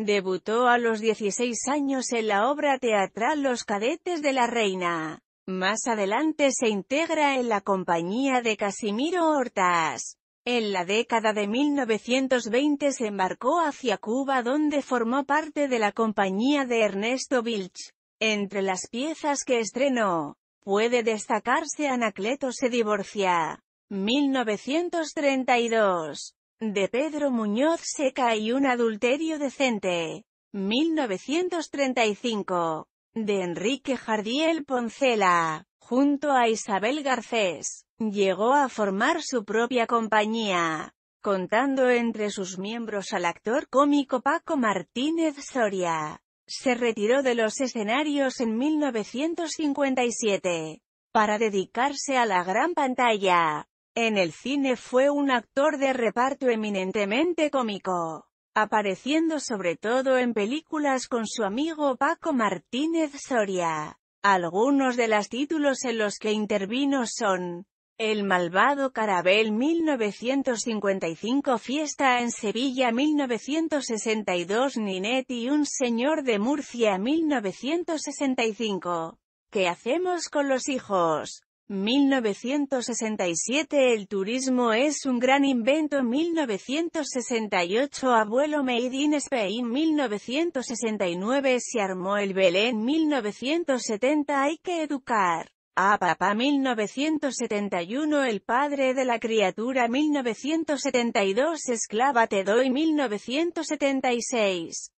Debutó a los 16 años en la obra teatral Los Cadetes de la Reina. Más adelante se integra en la compañía de Casimiro Hortas. En la década de 1920 se embarcó hacia Cuba donde formó parte de la compañía de Ernesto Vilch. Entre las piezas que estrenó, puede destacarse Anacleto se divorcia. 1932 de Pedro Muñoz Seca y un adulterio decente. 1935. De Enrique Jardiel Poncela, junto a Isabel Garcés, llegó a formar su propia compañía, contando entre sus miembros al actor cómico Paco Martínez Soria. Se retiró de los escenarios en 1957, para dedicarse a la gran pantalla. En el cine fue un actor de reparto eminentemente cómico, apareciendo sobre todo en películas con su amigo Paco Martínez Soria. Algunos de los títulos en los que intervino son El malvado Carabel 1955 Fiesta en Sevilla 1962 Ninet y Un señor de Murcia 1965 ¿Qué hacemos con los hijos? 1967 El turismo es un gran invento 1968 Abuelo Made in Spain 1969 Se armó el Belén 1970 Hay que educar a papá 1971 El padre de la criatura 1972 Esclava te doy 1976